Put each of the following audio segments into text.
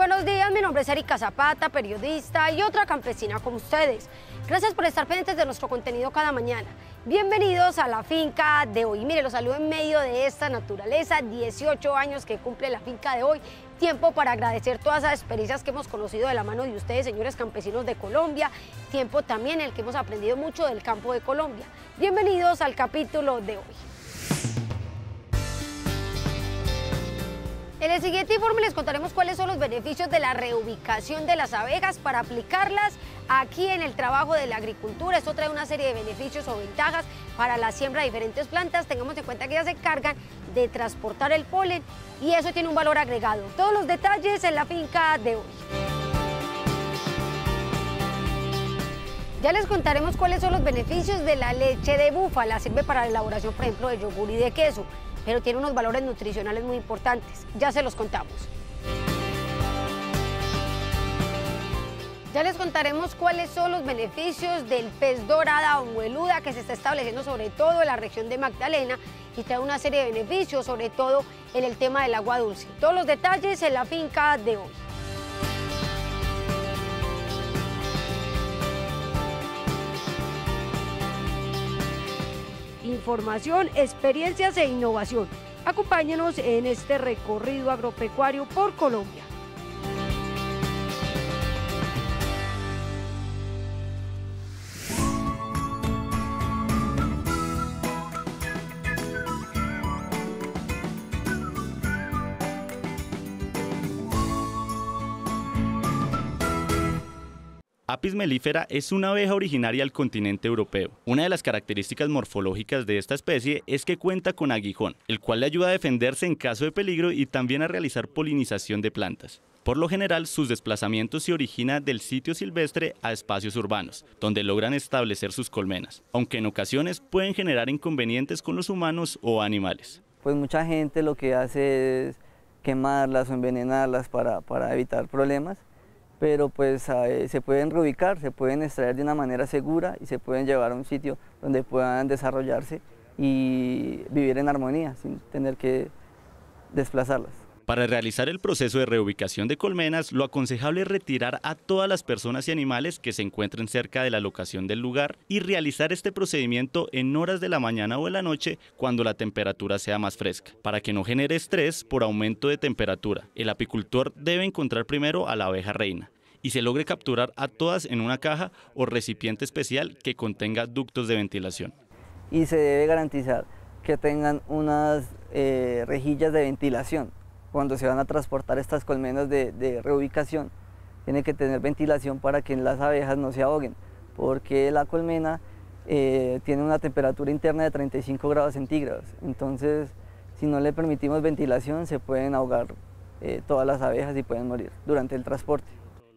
buenos días, mi nombre es Erika Zapata, periodista y otra campesina como ustedes. Gracias por estar pendientes de nuestro contenido cada mañana. Bienvenidos a la finca de hoy. Mire, los saludo en medio de esta naturaleza, 18 años que cumple la finca de hoy. Tiempo para agradecer todas las experiencias que hemos conocido de la mano de ustedes, señores campesinos de Colombia. Tiempo también en el que hemos aprendido mucho del campo de Colombia. Bienvenidos al capítulo de hoy. En el siguiente informe les contaremos cuáles son los beneficios de la reubicación de las abejas para aplicarlas aquí en el trabajo de la agricultura. Esto trae una serie de beneficios o ventajas para la siembra de diferentes plantas. Tengamos en cuenta que ellas se encargan de transportar el polen y eso tiene un valor agregado. Todos los detalles en la finca de hoy. Ya les contaremos cuáles son los beneficios de la leche de búfala. Sirve para la elaboración, por ejemplo, de yogur y de queso pero tiene unos valores nutricionales muy importantes. Ya se los contamos. Ya les contaremos cuáles son los beneficios del pez dorada o mueluda que se está estableciendo sobre todo en la región de Magdalena y trae una serie de beneficios, sobre todo en el tema del agua dulce. Todos los detalles en la finca de hoy. información, experiencias e innovación. Acompáñenos en este recorrido agropecuario por Colombia. Apis mellifera es una abeja originaria del continente europeo. Una de las características morfológicas de esta especie es que cuenta con aguijón, el cual le ayuda a defenderse en caso de peligro y también a realizar polinización de plantas. Por lo general, sus desplazamientos se originan del sitio silvestre a espacios urbanos, donde logran establecer sus colmenas, aunque en ocasiones pueden generar inconvenientes con los humanos o animales. Pues mucha gente lo que hace es quemarlas o envenenarlas para evitar problemas pero pues eh, se pueden reubicar, se pueden extraer de una manera segura y se pueden llevar a un sitio donde puedan desarrollarse y vivir en armonía sin tener que desplazarlas. Para realizar el proceso de reubicación de colmenas, lo aconsejable es retirar a todas las personas y animales que se encuentren cerca de la locación del lugar y realizar este procedimiento en horas de la mañana o de la noche cuando la temperatura sea más fresca, para que no genere estrés por aumento de temperatura. El apicultor debe encontrar primero a la abeja reina y se logre capturar a todas en una caja o recipiente especial que contenga ductos de ventilación. Y se debe garantizar que tengan unas eh, rejillas de ventilación cuando se van a transportar estas colmenas de, reubicación, tiene que tener ventilación para que las abejas no se ahoguen, porque la colmena eh, tiene una temperatura interna de 35 grados centígrados, entonces si no le permitimos ventilación se pueden ahogar eh, todas las abejas y pueden morir durante el transporte.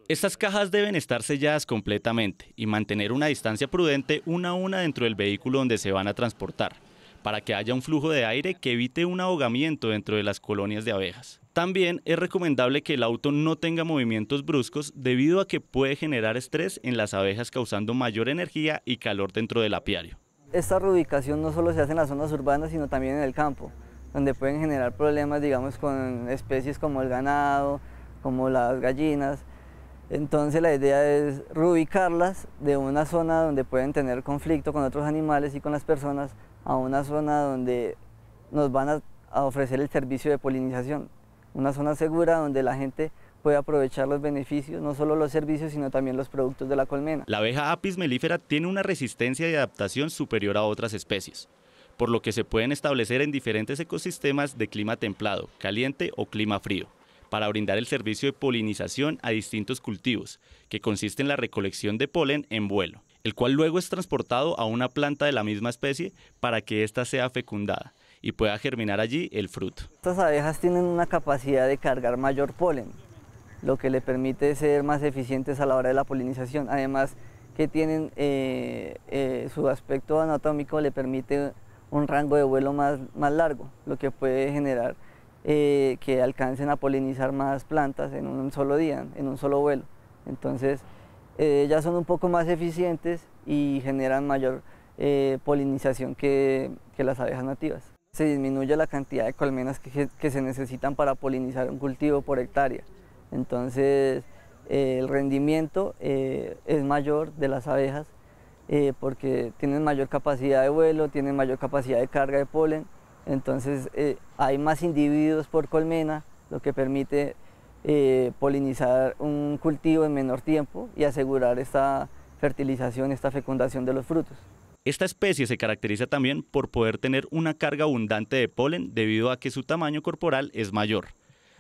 Estas cajas deben estar selladas completamente y mantener una distancia prudente una a una dentro del vehículo donde se van a transportar para que haya un flujo de aire que evite un ahogamiento dentro de las colonias de abejas. También es recomendable que el auto no tenga movimientos bruscos debido a que puede generar estrés en las abejas causando mayor energía y calor dentro del apiario. Esta reubicación no solo se hace en las zonas urbanas sino también en el campo, donde pueden generar problemas digamos con especies como el ganado, como las gallinas. Entonces la idea es reubicarlas de una zona donde pueden tener conflicto con otros animales y con las personas a una zona donde nos van a, ofrecer el servicio de polinización, una zona segura donde la gente puede aprovechar los beneficios, no solo los servicios, sino también los productos de la colmena. La abeja apis melífera tiene una resistencia y adaptación superior a otras especies, por lo que se pueden establecer en diferentes ecosistemas de clima templado, caliente o clima frío, para brindar el servicio de polinización a distintos cultivos, que consiste en la recolección de polen en vuelo el cual luego es transportado a una planta de la misma especie para que ésta sea fecundada y pueda germinar allí el fruto. Estas abejas tienen una capacidad de cargar mayor polen, lo que le permite ser más eficientes a la hora de la polinización. Además que tienen eh, eh, su aspecto anatómico le permite un rango de vuelo más, más largo, lo que puede generar eh, que alcancen a polinizar más plantas en un solo día, en un solo vuelo. Entonces, eh, ya son un poco más eficientes y generan mayor eh, polinización que, las abejas nativas. Se disminuye la cantidad de colmenas que, se necesitan para polinizar un cultivo por hectárea. Entonces, eh, el rendimiento eh, es mayor de las abejas porque tienen mayor capacidad de vuelo, tienen mayor capacidad de carga de polen. Entonces, hay más individuos por colmena, lo que permite eh, polinizar un cultivo en menor tiempo y asegurar esta fertilización, esta fecundación de los frutos. Esta especie se caracteriza también por poder tener una carga abundante de polen debido a que su tamaño corporal es mayor,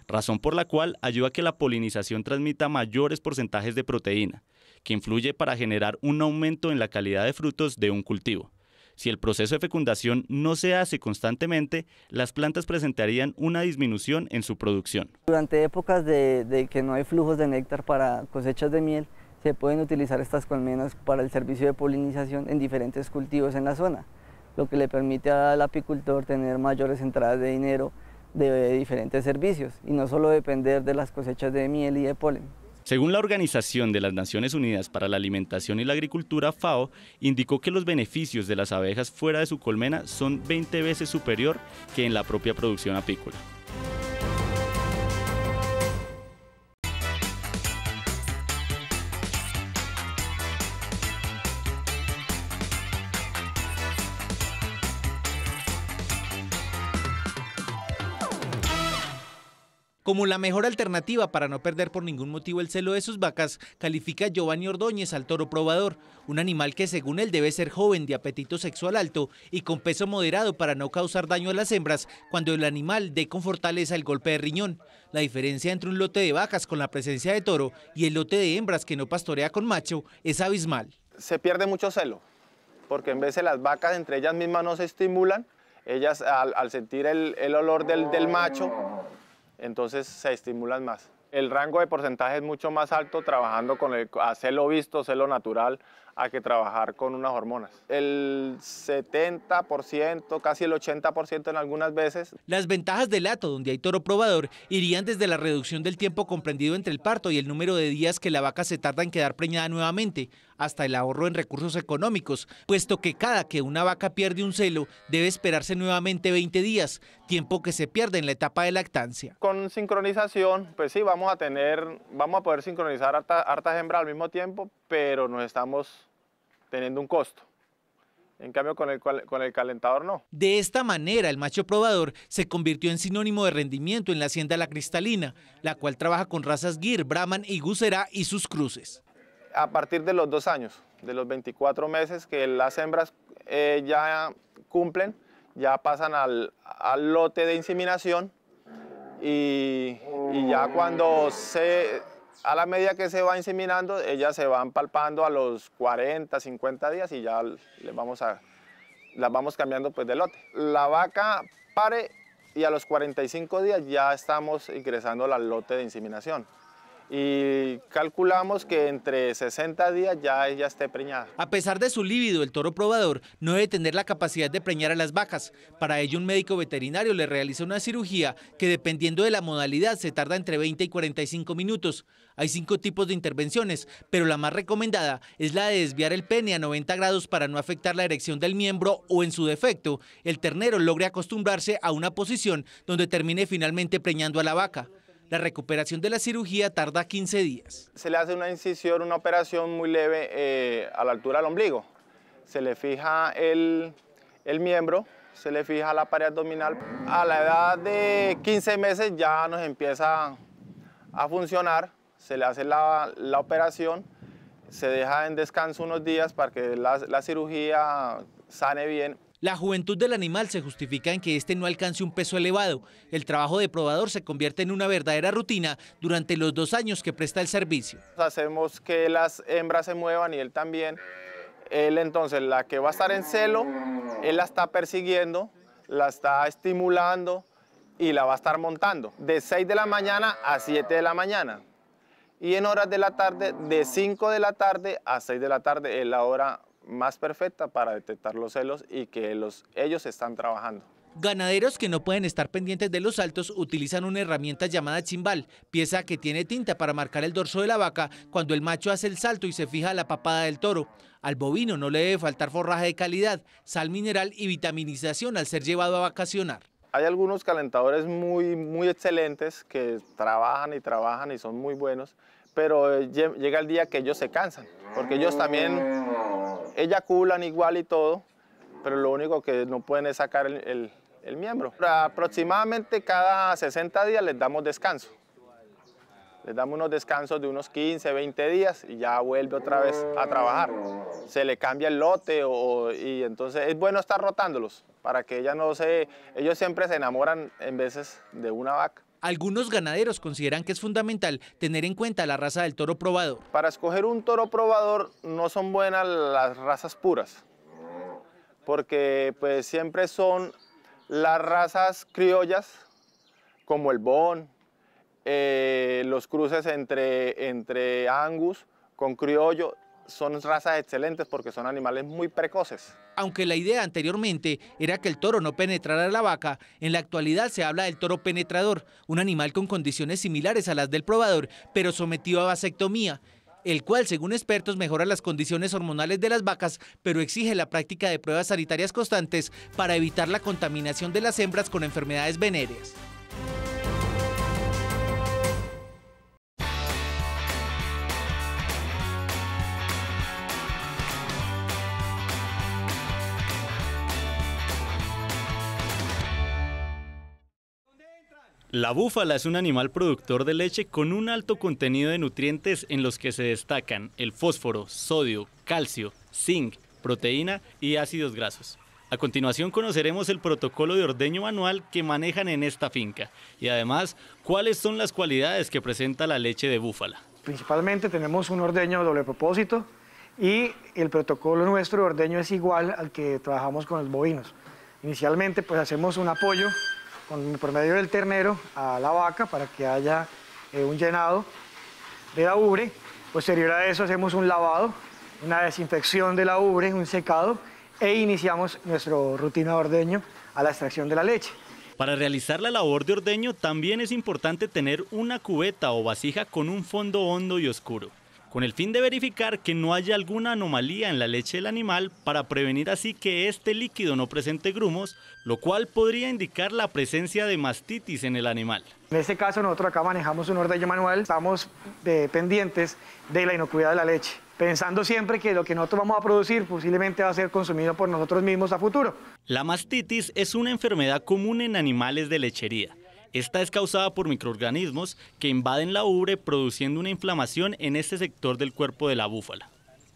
razón por la cual ayuda a que la polinización transmita mayores porcentajes de proteína, que influye para generar un aumento en la calidad de frutos de un cultivo. Si el proceso de fecundación no se hace constantemente, las plantas presentarían una disminución en su producción. Durante épocas de, que no hay flujos de néctar para cosechas de miel, se pueden utilizar estas colmenas para el servicio de polinización en diferentes cultivos en la zona, lo que le permite al apicultor tener mayores entradas de dinero de diferentes servicios y no solo depender de las cosechas de miel y de polen. Según la Organización de las Naciones Unidas para la Alimentación y la Agricultura, FAO, indicó que los beneficios de las abejas fuera de su colmena son 20 veces superior que en la propia producción apícola. Como la mejor alternativa para no perder por ningún motivo el celo de sus vacas, califica Giovanni Ordóñez al toro probador, un animal que según él debe ser joven, de apetito sexual alto y con peso moderado para no causar daño a las hembras cuando el animal dé con fortaleza el golpe de riñón. La diferencia entre un lote de vacas con la presencia de toro y el lote de hembras que no pastorea con macho es abismal. Se pierde mucho celo, porque en vez de las vacas entre ellas mismas no se estimulan, ellas al, sentir el, olor del macho entonces se estimulan más. El rango de porcentaje es mucho más alto trabajando con el celo visto, celo natural, a que trabajar con unas hormonas. El 70%, casi el 80% en algunas veces. Las ventajas del lato donde hay toro probador, irían desde la reducción del tiempo comprendido entre el parto y el número de días que la vaca se tarda en quedar preñada nuevamente, hasta el ahorro en recursos económicos, puesto que cada que una vaca pierde un celo debe esperarse nuevamente 20 días, tiempo que se pierde en la etapa de lactancia. Con sincronización, pues sí, vamos a tener, vamos a poder sincronizar hartas hembras al mismo tiempo, pero nos estamos teniendo un costo. En cambio, con el, con el calentador no. De esta manera, el macho probador se convirtió en sinónimo de rendimiento en la hacienda La Cristalina, la cual trabaja con razas Gir, Brahman y Gusera y sus cruces. A partir de los dos años, de los 24 meses que las hembras eh, ya cumplen, ya pasan al, lote de inseminación y ya cuando se, a la medida que se va inseminando, ellas se van palpando a los 40, 50 días y ya vamos las vamos cambiando pues de lote. La vaca pare y a los 45 días ya estamos ingresando al lote de inseminación y calculamos que entre 60 días ya ella esté preñada. A pesar de su líbido, el toro probador no debe tener la capacidad de preñar a las vacas. Para ello, un médico veterinario le realiza una cirugía que, dependiendo de la modalidad, se tarda entre 20 y 45 minutos. Hay cinco tipos de intervenciones, pero la más recomendada es la de desviar el pene a 90 grados para no afectar la erección del miembro o, en su defecto, el ternero logre acostumbrarse a una posición donde termine finalmente preñando a la vaca. La recuperación de la cirugía tarda 15 días. Se le hace una incisión, una operación muy leve eh, a la altura del ombligo. Se le fija el, miembro, se le fija la pared abdominal. A la edad de 15 meses ya nos empieza a funcionar, se le hace la, operación, se deja en descanso unos días para que la cirugía sane bien la juventud del animal se justifica en que éste no alcance un peso elevado. El trabajo de probador se convierte en una verdadera rutina durante los dos años que presta el servicio. Hacemos que las hembras se muevan y él también. Él entonces, la que va a estar en celo, él la está persiguiendo, la está estimulando y la va a estar montando de 6 de la mañana a 7 de la mañana. Y en horas de la tarde, de 5 de la tarde a 6 de la tarde es la hora más perfecta para detectar los celos y que los, ellos están trabajando. Ganaderos que no pueden estar pendientes de los saltos utilizan una herramienta llamada chimbal, pieza que tiene tinta para marcar el dorso de la vaca cuando el macho hace el salto y se fija la papada del toro. Al bovino no le debe faltar forraje de calidad, sal mineral y vitaminización al ser llevado a vacacionar. Hay algunos calentadores muy, muy excelentes que trabajan y trabajan y son muy buenos, pero eh, llega el día que ellos se cansan, porque ellos también culan igual y todo, pero lo único que no pueden es sacar el, miembro. Aproximadamente cada 60 días les damos descanso. Les damos unos descansos de unos 15, 20 días y ya vuelve otra vez a trabajar. Se le cambia el lote y entonces es bueno estar rotándolos para que ella no se... Ellos siempre se enamoran en veces de una vaca. Algunos ganaderos consideran que es fundamental tener en cuenta la raza del toro probado. Para escoger un toro probador no son buenas las razas puras, porque pues siempre son las razas criollas, como el Bon, eh, los cruces entre, entre Angus con criollo son razas excelentes porque son animales muy precoces. Aunque la idea anteriormente era que el toro no penetrara la vaca, en la actualidad se habla del toro penetrador, un animal con condiciones similares a las del probador, pero sometido a vasectomía el cual, según expertos, mejora las condiciones hormonales de las vacas, pero exige la práctica de pruebas sanitarias constantes para evitar la contaminación de las hembras con enfermedades venéreas. La búfala es un animal productor de leche con un alto contenido de nutrientes en los que se destacan el fósforo, sodio, calcio, zinc, proteína y ácidos grasos. A continuación conoceremos el protocolo de ordeño manual que manejan en esta finca y además cuáles son las cualidades que presenta la leche de búfala. Principalmente tenemos un ordeño doble propósito y el protocolo nuestro de ordeño es igual al que trabajamos con los bovinos. Inicialmente pues hacemos un apoyo con medio promedio del ternero a la vaca para que haya eh, un llenado de la ubre. Posterior a eso hacemos un lavado, una desinfección de la ubre, un secado e iniciamos nuestro rutina de ordeño a la extracción de la leche. Para realizar la labor de ordeño también es importante tener una cubeta o vasija con un fondo hondo y oscuro con el fin de verificar que no haya alguna anomalía en la leche del animal para prevenir así que este líquido no presente grumos, lo cual podría indicar la presencia de mastitis en el animal. En este caso nosotros acá manejamos un ordeño manual, estamos eh, pendientes de la inocuidad de la leche, pensando siempre que lo que nosotros vamos a producir posiblemente va a ser consumido por nosotros mismos a futuro. La mastitis es una enfermedad común en animales de lechería esta es causada por microorganismos que invaden la ubre produciendo una inflamación en este sector del cuerpo de la búfala.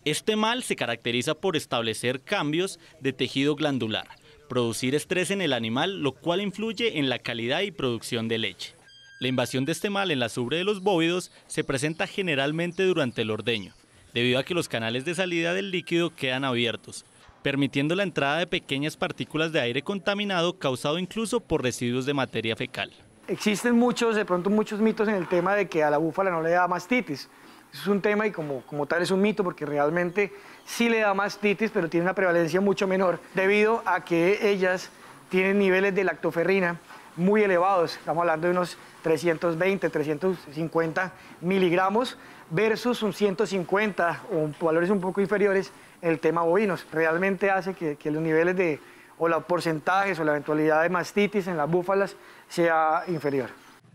Este mal se caracteriza por establecer cambios de tejido glandular, producir estrés en el animal, lo cual influye en la calidad y producción de leche. La invasión de este mal en la ubre de los bóvidos se presenta generalmente durante el ordeño, debido a que los canales de salida del líquido quedan abiertos, permitiendo la entrada de pequeñas partículas de aire contaminado causado incluso por residuos de materia fecal existen muchos, de pronto muchos mitos en el tema de que a la búfala no le da mastitis. es un tema y como, tal es un mito porque realmente sí le da mastitis, pero tiene una prevalencia mucho menor debido a que ellas tienen niveles de lactoferrina muy elevados. Estamos hablando de unos 320, 350 miligramos versus un 150 o valores un poco inferiores en el tema bovinos. Realmente hace que, que los niveles de, o los porcentajes o la eventualidad de mastitis en las búfalas sea inferior.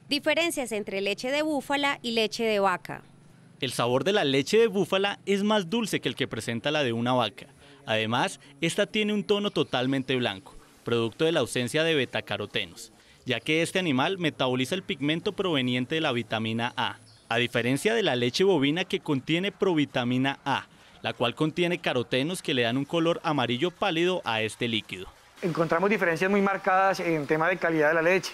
Diferencias entre leche de búfala y leche de vaca. El sabor de la leche de búfala es más dulce que el que presenta la de una vaca. Además, esta tiene un tono totalmente blanco, producto de la ausencia de betacarotenos, ya que este animal metaboliza el pigmento proveniente de la vitamina A, a diferencia de la leche bovina que contiene provitamina A, la cual contiene carotenos que le dan un color amarillo pálido a este líquido encontramos diferencias muy marcadas en tema de calidad de la leche,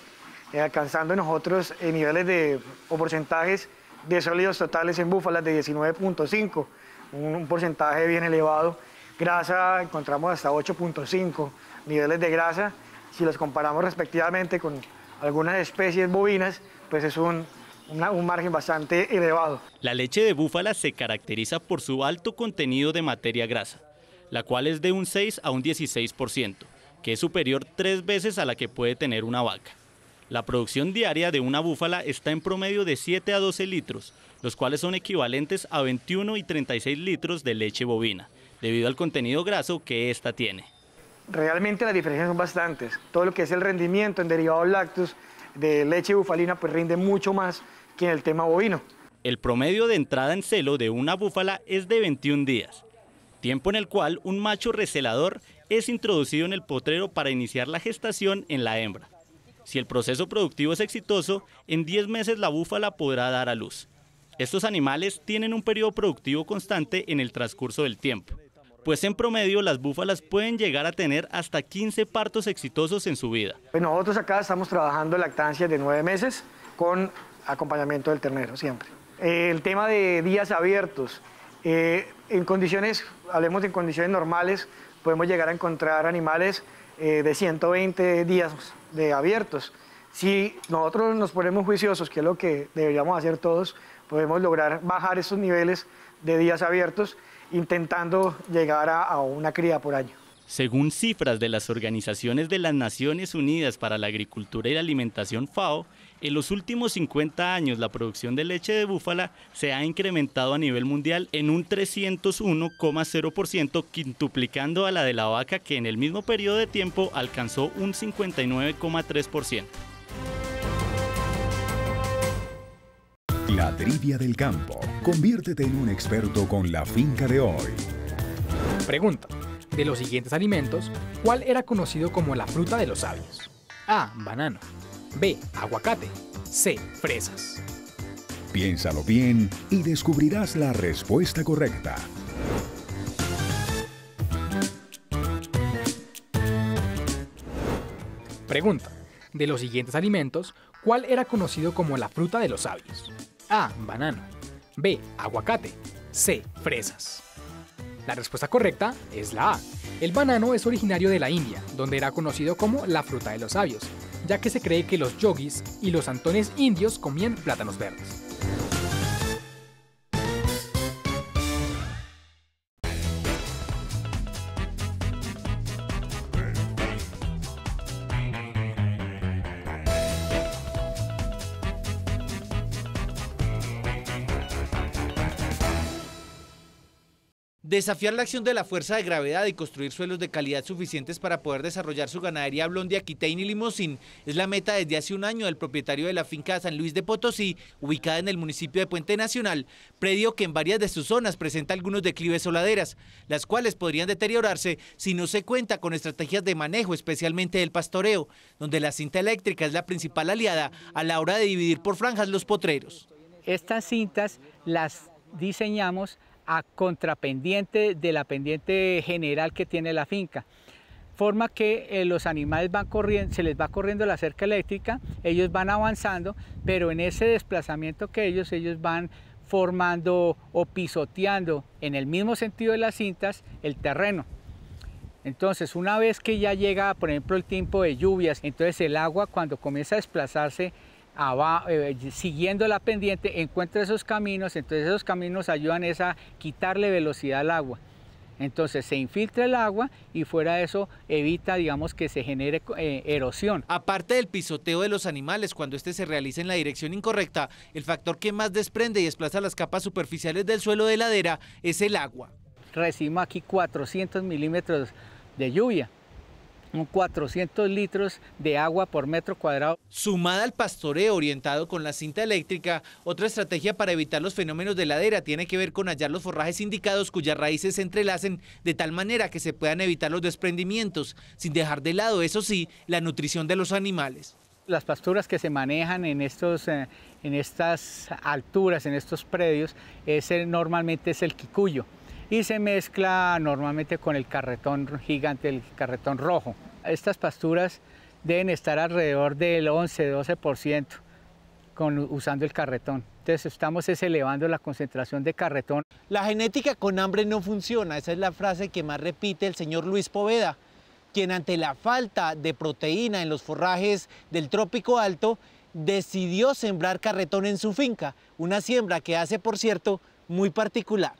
eh, alcanzando nosotros eh, niveles de, o porcentajes de sólidos totales en búfalas de 19.5, un, porcentaje bien elevado. Grasa encontramos hasta 8.5 niveles de grasa. Si los comparamos respectivamente con algunas especies bovinas, pues es un, un margen bastante elevado. La leche de búfala se caracteriza por su alto contenido de materia grasa, la cual es de un 6 a un 16% que es superior tres veces a la que puede tener una vaca. La producción diaria de una búfala está en promedio de 7 a 12 litros, los cuales son equivalentes a 21 y 36 litros de leche bovina, debido al contenido graso que ésta tiene. Realmente las diferencias son bastantes. Todo lo que es el rendimiento en derivados lácteos de leche bufalina pues rinde mucho más que en el tema bovino. El promedio de entrada en celo de una búfala es de 21 días, tiempo en el cual un macho recelador es introducido en el potrero para iniciar la gestación en la hembra. Si el proceso productivo es exitoso, en 10 meses la búfala podrá dar a luz. Estos animales tienen un periodo productivo constante en el transcurso del tiempo, pues en promedio las búfalas pueden llegar a tener hasta 15 partos exitosos en su vida. Pues nosotros acá estamos trabajando lactancia de 9 meses con acompañamiento del ternero siempre. Eh, el tema de días abiertos, eh, en condiciones, hablemos de condiciones normales, podemos llegar a encontrar animales eh, de 120 días de abiertos. Si nosotros nos ponemos juiciosos, que es lo que deberíamos hacer todos, podemos lograr bajar esos niveles de días abiertos intentando llegar a una cría por año. Según cifras de las organizaciones de las Naciones Unidas para la Agricultura y la Alimentación FAO, en los últimos 50 años, la producción de leche de búfala se ha incrementado a nivel mundial en un 301,0%, quintuplicando a la de la vaca, que en el mismo periodo de tiempo alcanzó un 59,3%. La trivia del campo. Conviértete en un experto con la finca de hoy. Pregunta. De los siguientes alimentos, ¿cuál era conocido como la fruta de los sabios? A. Banano. B. Aguacate. C. Fresas. Piénsalo bien y descubrirás la respuesta correcta. Pregunta. De los siguientes alimentos, ¿cuál era conocido como la fruta de los sabios? A. Banano. B. Aguacate. C. Fresas. La respuesta correcta es la A. El banano es originario de la India, donde era conocido como la fruta de los sabios, ya que se cree que los yogis y los antones indios comían plátanos verdes. Desafiar la acción de la fuerza de gravedad y construir suelos de calidad suficientes para poder desarrollar su ganadería blondia, quitaín y limosín es la meta desde hace un año del propietario de la finca San Luis de Potosí, ubicada en el municipio de Puente Nacional, predio que en varias de sus zonas presenta algunos declives o laderas, las cuales podrían deteriorarse si no se cuenta con estrategias de manejo, especialmente del pastoreo, donde la cinta eléctrica es la principal aliada a la hora de dividir por franjas los potreros. Estas cintas las diseñamos a contrapendiente de la pendiente general que tiene la finca. Forma que eh, los animales van corriendo, se les va corriendo la cerca eléctrica, ellos van avanzando, pero en ese desplazamiento que ellos, ellos van formando o pisoteando en el mismo sentido de las cintas el terreno. Entonces, una vez que ya llega, por ejemplo, el tiempo de lluvias, entonces el agua cuando comienza a desplazarse eh, siguiendo la pendiente, encuentra esos caminos, entonces esos caminos ayudan a quitarle velocidad al agua. Entonces se infiltra el agua y fuera de eso evita, digamos, que se genere eh, erosión. Aparte del pisoteo de los animales cuando este se realiza en la dirección incorrecta, el factor que más desprende y desplaza las capas superficiales del suelo de ladera es el agua. Recibimos aquí 400 milímetros de lluvia. Un 400 litros de agua por metro cuadrado. Sumada al pastoreo orientado con la cinta eléctrica, otra estrategia para evitar los fenómenos de ladera tiene que ver con hallar los forrajes indicados cuyas raíces se entrelacen de tal manera que se puedan evitar los desprendimientos, sin dejar de lado, eso sí, la nutrición de los animales. Las pasturas que se manejan en, eh, estas alturas, en estos predios, es, normalmente es el quicuyo, y se mezcla normalmente con el carretón gigante, el carretón rojo. Estas pasturas deben estar alrededor del 11-12% usando el carretón. Entonces estamos elevando la concentración de carretón. La genética con hambre no funciona, esa es la frase que más repite el señor Luis Poveda, quien ante la falta de proteína en los forrajes del trópico alto, decidió sembrar carretón en su finca, una siembra que hace, por cierto, muy particular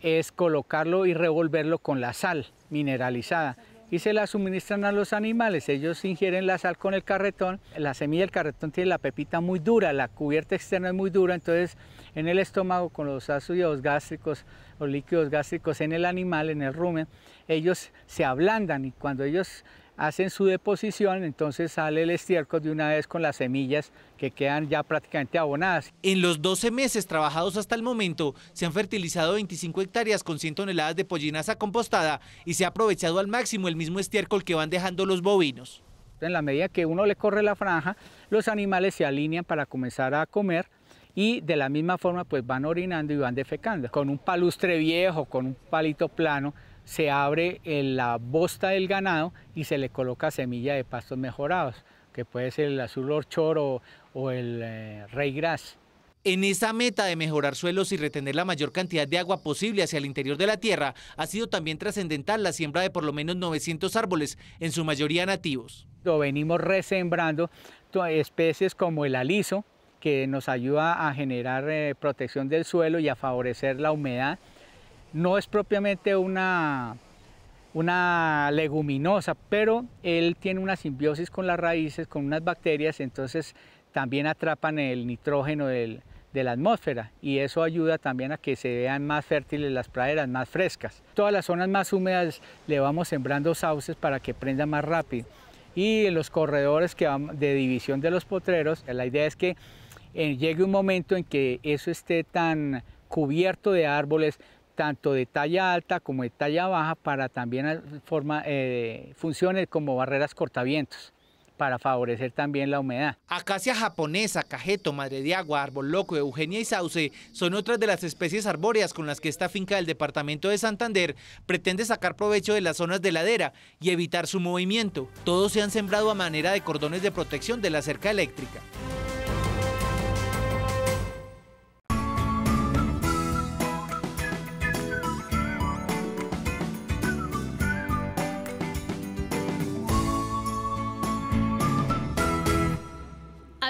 es colocarlo y revolverlo con la sal mineralizada y se la suministran a los animales. Ellos ingieren la sal con el carretón. La semilla del carretón tiene la pepita muy dura, la cubierta externa es muy dura, entonces en el estómago con los ácidos gástricos o líquidos gástricos en el animal, en el rumen, ellos se ablandan y cuando ellos hacen su deposición, entonces sale el estiércol de una vez con las semillas que quedan ya prácticamente abonadas. En los 12 meses trabajados hasta el momento, se han fertilizado 25 hectáreas con 100 toneladas de pollinaza compostada y se ha aprovechado al máximo el mismo estiércol que van dejando los bovinos. En la medida que uno le corre la franja, los animales se alinean para comenzar a comer y de la misma forma pues van orinando y van defecando. Con un palustre viejo, con un palito plano, se abre en la bosta del ganado y se le coloca semilla de pastos mejorados, que puede ser el azul orchor o, el eh, rey gras. En esa meta de mejorar suelos y retener la mayor cantidad de agua posible hacia el interior de la tierra, ha sido también trascendental la siembra de por lo menos 900 árboles, en su mayoría nativos. Lo venimos resembrando especies como el aliso, que nos ayuda a generar eh, protección del suelo y a favorecer la humedad. No es propiamente una, leguminosa, pero él tiene una simbiosis con las raíces, con unas bacterias, entonces también atrapan el nitrógeno de la atmósfera y eso ayuda también a que se vean más fértiles las praderas, más frescas. Todas las zonas más húmedas le vamos sembrando sauces para que prenda más rápido y en los corredores que de división de los potreros, la idea es que eh, llegue un momento en que eso esté tan cubierto de árboles, tanto de talla alta como de talla baja, para también eh, forma, eh, funciones como barreras cortavientos para favorecer también la humedad. Acacia japonesa, cajeto, madre de agua, árbol loco, eugenia y sauce son otras de las especies arbóreas con las que esta finca del departamento de Santander pretende sacar provecho de las zonas de ladera y evitar su movimiento. Todos se han sembrado a manera de cordones de protección de la cerca eléctrica.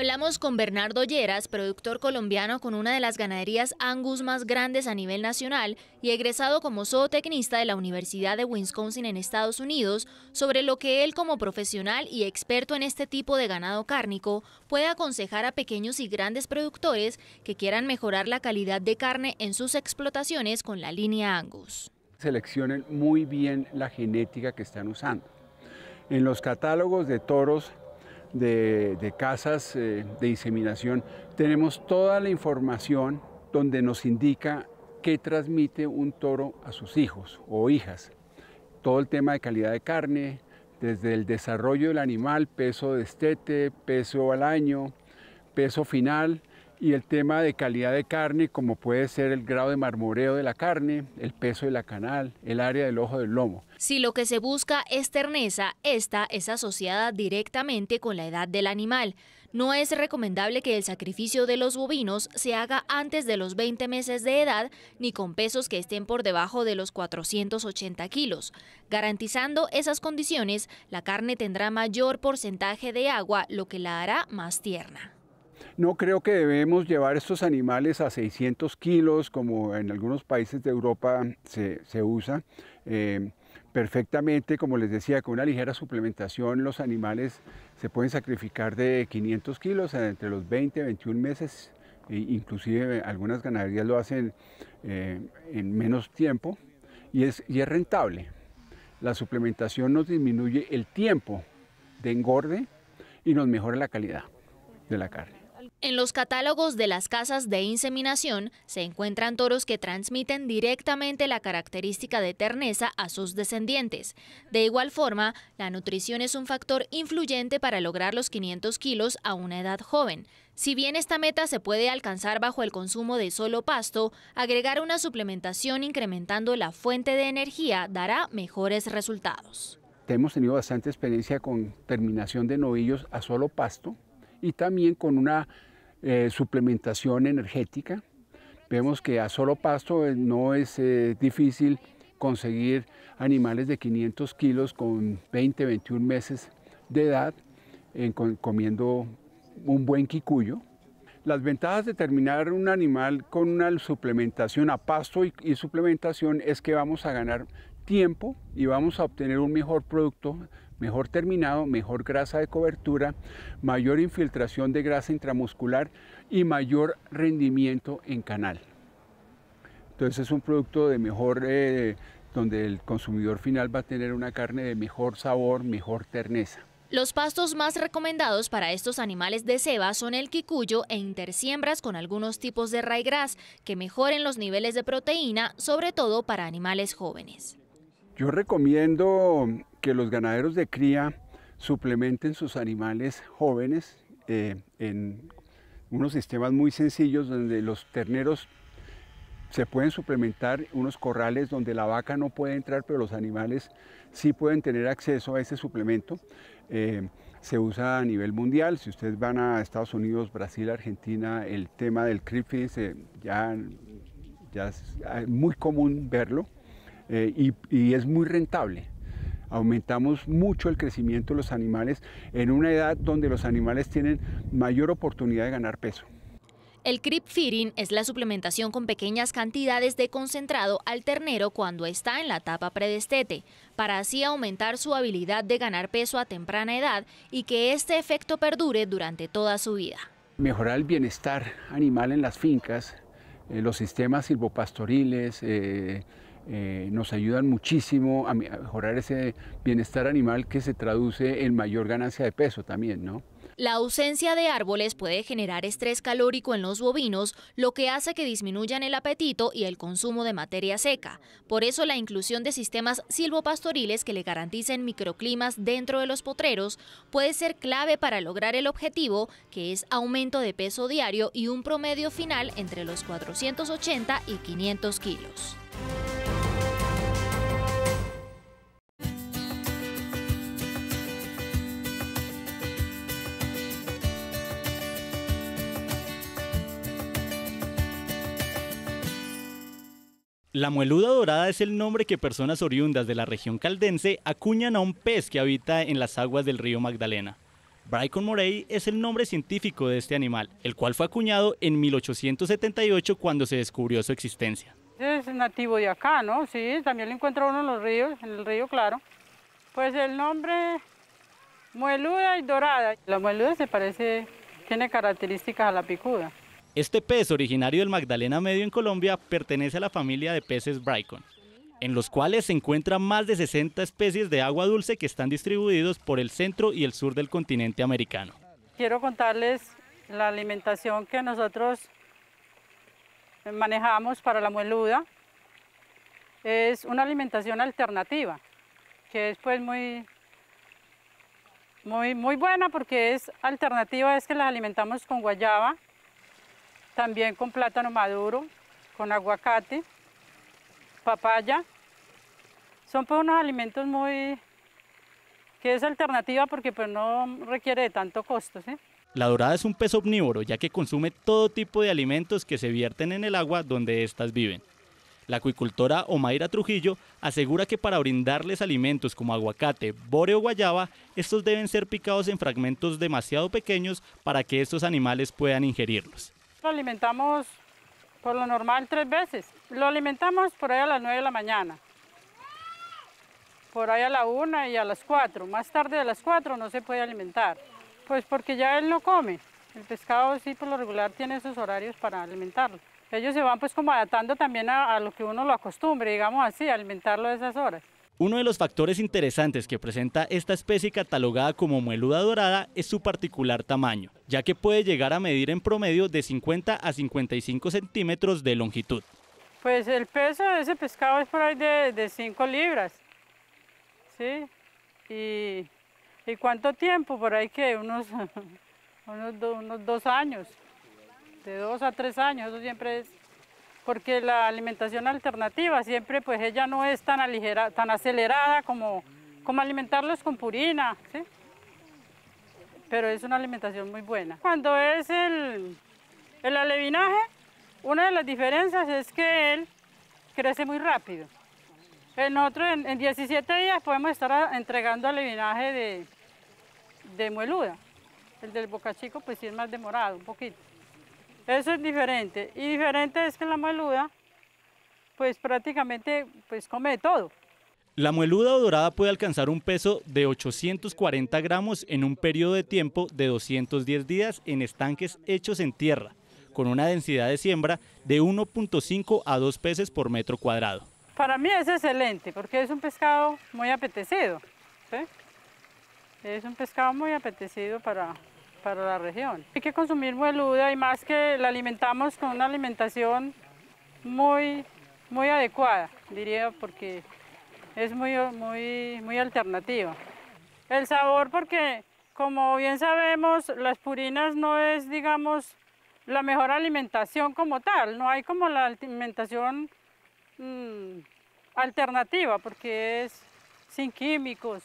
Hablamos con Bernardo Lleras, productor colombiano con una de las ganaderías Angus más grandes a nivel nacional y egresado como zootecnista de la Universidad de Wisconsin en Estados Unidos, sobre lo que él como profesional y experto en este tipo de ganado cárnico puede aconsejar a pequeños y grandes productores que quieran mejorar la calidad de carne en sus explotaciones con la línea Angus. Seleccionen muy bien la genética que están usando. En los catálogos de toros de, casas eh, de inseminación, tenemos toda la información donde nos indica qué transmite un toro a sus hijos o hijas. Todo el tema de calidad de carne, desde el desarrollo del animal, peso de estete, peso al año, peso final, y el tema de calidad de carne, como puede ser el grado de marmoreo de la carne, el peso de la canal, el área del ojo del lomo. Si lo que se busca es terneza, esta es asociada directamente con la edad del animal. No es recomendable que el sacrificio de los bovinos se haga antes de los 20 meses de edad ni con pesos que estén por debajo de los 480 kilos. Garantizando esas condiciones, la carne tendrá mayor porcentaje de agua, lo que la hará más tierna. No creo que debemos llevar estos animales a 600 kilos, como en algunos países de Europa se, usa. Eh, perfectamente, como les decía, con una ligera suplementación los animales se pueden sacrificar de 500 kilos entre los 20 y 21 meses. E inclusive algunas ganaderías lo hacen eh, en menos tiempo y y es rentable. La suplementación nos disminuye el tiempo de engorde y nos mejora la calidad de la carne. En los catálogos de las casas de inseminación se encuentran toros que transmiten directamente la característica de terneza a sus descendientes. De igual forma, la nutrición es un factor influyente para lograr los 500 kilos a una edad joven. Si bien esta meta se puede alcanzar bajo el consumo de solo pasto, agregar una suplementación incrementando la fuente de energía dará mejores resultados. Hemos tenido bastante experiencia con terminación de novillos a solo pasto y también con una eh, suplementación energética. Vemos que a solo pasto eh, no es eh, difícil conseguir animales de 500 kilos con 20, 21 meses de edad en, comiendo un buen quicuyo. Las ventajas de terminar un animal con una suplementación a pasto y suplementación es que vamos a ganar tiempo y vamos a obtener un mejor producto mejor terminado, mejor grasa de cobertura, mayor infiltración de grasa intramuscular y mayor rendimiento en canal. Entonces es un producto de mejor, eh, donde el consumidor final va a tener una carne de mejor sabor, mejor terneza. Los pastos más recomendados para estos animales de ceba son el quicuyo e intersiembras con algunos tipos de raigras que mejoren los niveles de proteína, sobre todo para animales jóvenes. Yo recomiendo que los ganaderos de cría suplementen sus animales jóvenes eh, en unos sistemas muy sencillos donde los terneros se pueden suplementar unos corrales donde la vaca no puede entrar, pero los animales sí pueden tener acceso a ese suplemento. Eh, se usa a nivel mundial. Si ustedes van a Estados Unidos, Brasil, Argentina, el tema del creepy eh, ya, ya, es ah, muy común verlo y es muy rentable. Aumentamos mucho el crecimiento de los animales en una edad donde los animales tienen mayor oportunidad de ganar peso. El crip feeding es la suplementación con pequeñas cantidades de concentrado al ternero cuando está en la etapa predestete, para así aumentar su habilidad de ganar peso a temprana edad y que este efecto perdure durante toda su vida. Mejorar el bienestar animal en las fincas, eh, los sistemas silvopastoriles, eh, eh, nos ayudan muchísimo a mejorar ese bienestar animal que se traduce en mayor ganancia de peso también, ¿no? La ausencia de árboles puede generar estrés calórico en los bovinos, lo que hace que disminuyan el apetito y el consumo de materia seca. Por eso la inclusión de sistemas silvopastoriles que le garanticen microclimas dentro de los potreros puede ser clave para lograr el objetivo, que es aumento de peso diario y un promedio final entre los 480 y 500 kilos. La mueluda dorada es el nombre que personas oriundas de la región caldense acuñan a un pez que habita en las aguas del río Magdalena. Brycon Morey es el nombre científico de este animal, el cual fue acuñado en 1878 cuando se descubrió su existencia. Es nativo de acá, ¿no? Sí, también lo encuentro uno en los ríos, en el río Claro. Pues el nombre mueluda y dorada. La mueluda se parece, tiene características a la picuda. Este pez, originario del Magdalena Medio en Colombia, pertenece a la familia de peces Brycon, en los cuales se encuentran más de 60 especies de agua dulce que están distribuidos por el centro y el sur del continente americano. Quiero contarles la alimentación que nosotros manejamos para la mueluda. Es una alimentación alternativa, que es pues muy, muy, muy buena porque es alternativa, es que la alimentamos con guayaba, también con plátano maduro, con aguacate, papaya. Son pues unos alimentos muy que es alternativa porque pues no requiere de tanto costo. La dorada es un pez omnívoro ya que consume todo tipo de alimentos que se vierten en el agua donde éstas viven. La acuicultora Omaira Trujillo asegura que para brindarles alimentos como aguacate, boreo o guayaba, estos deben ser picados en fragmentos demasiado pequeños para que estos animales puedan ingerirlos. Lo alimentamos por lo normal tres veces. Lo alimentamos por ahí a las 9 de la mañana, por ahí a la 1 y a las 4. Más tarde de las 4 no se puede alimentar, pues porque ya él no come. El pescado sí por lo regular tiene esos horarios para alimentarlo. Ellos se van pues como adaptando también a, lo que uno lo acostumbre, digamos así, alimentarlo a esas horas. Uno de los factores interesantes que presenta esta especie catalogada como mueluda dorada es su particular tamaño, ya que puede llegar a medir en promedio de 50 a 55 centímetros de longitud. Pues el peso de ese pescado es por ahí de 5 libras, ¿sí? Y, cuánto tiempo? Por ahí que unos, unos dos años, de dos a tres años, eso siempre es porque la alimentación alternativa siempre pues ella no es tan, aligera, tan acelerada como, como alimentarlos con purina, pero es una alimentación muy buena. Cuando es el, alevinaje, una de las diferencias es que él crece muy rápido. Nosotros en, en 17 días podemos estar entregando alevinaje de, de mueluda. El del bocachico pues sí es más demorado, un poquito. Eso es diferente. Y diferente es que la mueluda, pues prácticamente pues come todo. La mueluda o dorada puede alcanzar un peso de 840 gramos en un periodo de tiempo de 210 días en estanques hechos en tierra, con una densidad de siembra de 1.5 a 2 peces por metro cuadrado. Para mí es excelente porque es un pescado muy apetecido. Es un pescado muy apetecido para, para la región. Hay que consumir mueluda y más que la alimentamos con una alimentación muy, muy adecuada, diría, porque es muy, muy, muy alternativa. El sabor porque, como bien sabemos, las purinas no es, digamos, la mejor alimentación como tal, no hay como la alimentación mm, alternativa porque es sin químicos,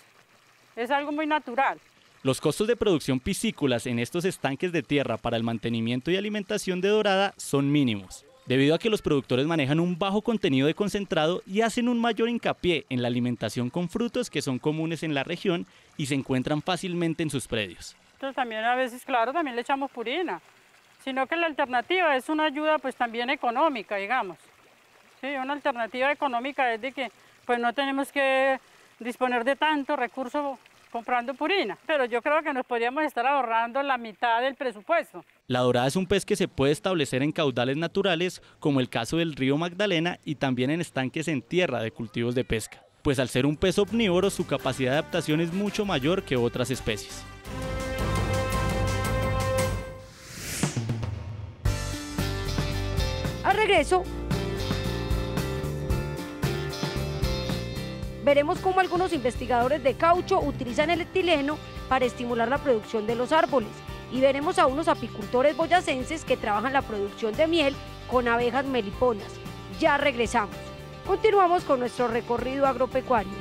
es algo muy natural. Los costos de producción piscícolas en estos estanques de tierra para el mantenimiento y alimentación de dorada son mínimos, debido a que los productores manejan un bajo contenido de concentrado y hacen un mayor hincapié en la alimentación con frutos que son comunes en la región y se encuentran fácilmente en sus predios. Entonces también a veces, claro, también le echamos purina, sino que la alternativa es una ayuda pues también económica, digamos. Sí, una alternativa económica es de que pues no tenemos que disponer de tanto recurso comprando purina, pero yo creo que nos podríamos estar ahorrando la mitad del presupuesto. La dorada es un pez que se puede establecer en caudales naturales, como el caso del río Magdalena y también en estanques en tierra de cultivos de pesca, pues al ser un pez omnívoro su capacidad de adaptación es mucho mayor que otras especies. Al regreso, veremos cómo algunos investigadores de caucho utilizan el etileno para estimular la producción de los árboles y veremos a unos apicultores boyacenses que trabajan la producción de miel con abejas meliponas. Ya regresamos. Continuamos con nuestro recorrido agropecuario.